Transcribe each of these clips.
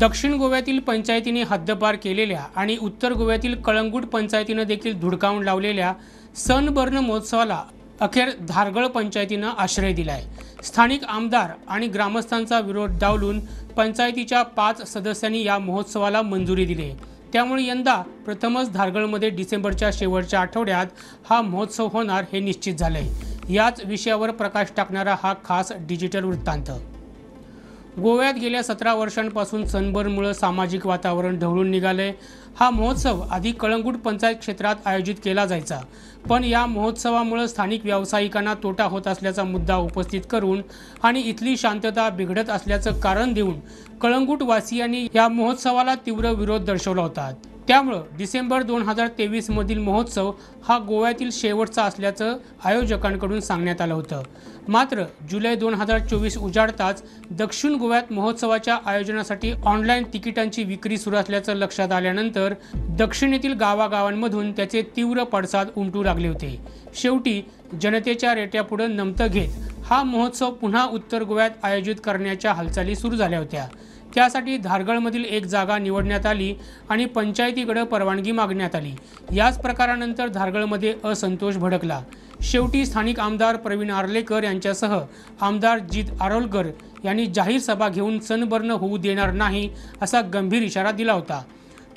दक्षिण गोव्यातील पंचायतीने हद्दपार केलेल्या आणि उत्तर गोव्यातील कळंगूट पंचायतीनं देखील धुडकावून लावलेल्या सनबर्न महोत्सवाला अखेर धारगळ पंचायतीनं आश्रय दिलाय स्थानिक आमदार आणि ग्रामस्थांचा विरोध डावलून पंचायतीच्या पाच सदस्यांनी या महोत्सवाला मंजुरी दिली त्यामुळे यंदा प्रथमच धारगळमध्ये डिसेंबरच्या शेवटच्या आठवड्यात हा महोत्सव होणार हे निश्चित झालंय याच विषयावर प्रकाश टाकणारा हा खास डिजिटल वृत्तांत गोव्यात गेल्या सतरा वर्षांपासून सनबर्नमुळं सामाजिक वातावरण ढवळून निघाले हा महोत्सव आधी कळंगूट पंचायत क्षेत्रात आयोजित केला जायचा पण या महोत्सवामुळं स्थानिक व्यावसायिकांना तोटा होत असल्याचा मुद्दा उपस्थित करून आणि इथली शांतता बिघडत असल्याचं कारण देऊन कळंगूट वासियांनी या महोत्सवाला तीव्र विरोध दर्शवला होता त्यामुळं डिसेंबर दोन हजार तेवीसमधील महोत्सव हा गोव्यातील शेवटचा असल्याचं आयोजकांकडून सांगण्यात आलं होतं मात्र जुलै दोन हजार चोवीस उजाडताच दक्षिण गोव्यात महोत्सवाच्या आयोजनासाठी ऑनलाईन तिकिटांची विक्री सुरू असल्याचं लक्षात आल्यानंतर दक्षिणेतील गावागावांमधून त्याचे तीव्र पडसाद उमटू लागले होते शेवटी जनतेच्या रेट्यापुढं नमतं घेत हा महोत्सव पुन्हा उत्तर गोव्यात आयोजित करण्याच्या हालचाली सुरू झाल्या होत्या त्यासाठी धारगळमधील एक जागा निवडण्यात आली आणि पंचायतीकडे परवानगी मागण्यात आली याच प्रकारानंतर धारगळमध्ये असंतोष भडकला शेवटी स्थानिक आमदार प्रवीण आर्लेकर यांच्यासह आमदार जीत आरोलकर यांनी जाहीर सभा घेऊन सनबर्न होऊ देणार नाही असा गंभीर इशारा दिला होता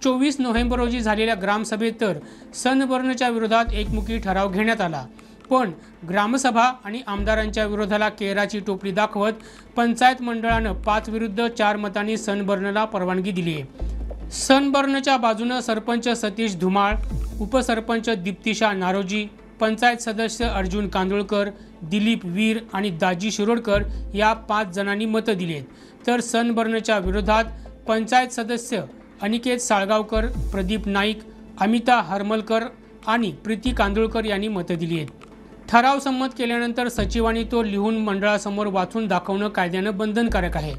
चोवीस नोव्हेंबर रोजी झालेल्या ग्रामसभेत तर सनबर्नच्या विरोधात एकमुखी ठराव घेण्यात आला पण ग्रामसभा आणि आमदारांच्या विरोधाला केराची टोपली दाखवत पंचायत मंडळानं पाच विरुद्ध चार मतांनी सनबर्नला परवानगी दिली आहे सनबर्नच्या बाजूनं सरपंच सतीश धुमाळ उपसरपंच दीप्तिशा नारोजी पंचायत सदस्य अर्जुन कांदोळकर दिलीप वीर आणि दाजी शिरोडकर या पाच जणांनी मतं दिली आहेत तर सनबर्नच्या विरोधात पंचायत सदस्य अनिकेत साळगावकर प्रदीप नाईक अमिता हरमलकर आणि प्रीती कांदोळकर यांनी मतं दिली आहेत ठराव संमत केल्यानंतर सचिवांनी तो लिहून मंडळासमोर वाचून दाखवणं कायद्यानं बंधनकारक आहे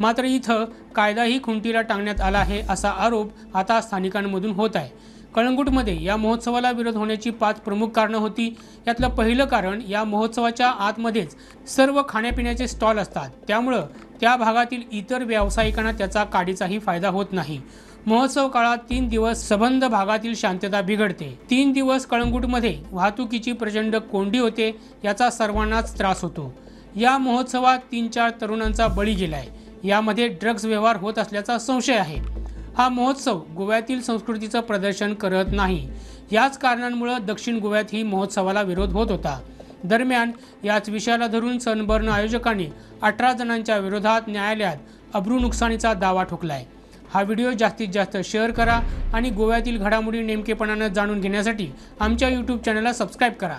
मात्र इथं कायदाही खुंटीला टांगण्यात आला आहे असा आरोप आता स्थानिकांमधून होत आहे कळंगूटमध्ये या महोत्सवाला विरोध होण्याची पाच प्रमुख कारणं होती यातलं पहिलं कारण या महोत्सवाच्या आतमध्येच सर्व खाण्यापिण्याचे स्टॉल असतात त्यामुळं त्या भागातील इतर व्यावसायिकांना त्याचा काडीचाही फायदा होत नाही महोत्सव काळात तीन दिवस सबंध भागातील शांतता बिघडते तीन दिवस कळंगूटमध्ये वाहतुकीची प्रचंड कोंडी होते याचा सर्वांनाच त्रास होतो या महोत्सवात तीन चार तरुणांचा बळी गेलाय यामध्ये ड्रग्ज व्यवहार होत असल्याचा संशय आहे हा महोत्सव गोव्यातील संस्कृतीचं प्रदर्शन करत नाही याच कारणांमुळे दक्षिण गोव्यात ही महोत्सवाला विरोध होत होता दरम्यान याच विषयाला धरून सनबर्न आयोजकांनी अठरा जणांच्या विरोधात न्यायालयात अब्रू नुकसानीचा दावा ठोकलाय हा व्हिडिओ जास्तीत जास्त शेअर करा आणि गोव्यातील घडामोडी नेमकेपणानं जाणून घेण्यासाठी आमच्या यूट्यूब चॅनलला सबस्क्राईब करा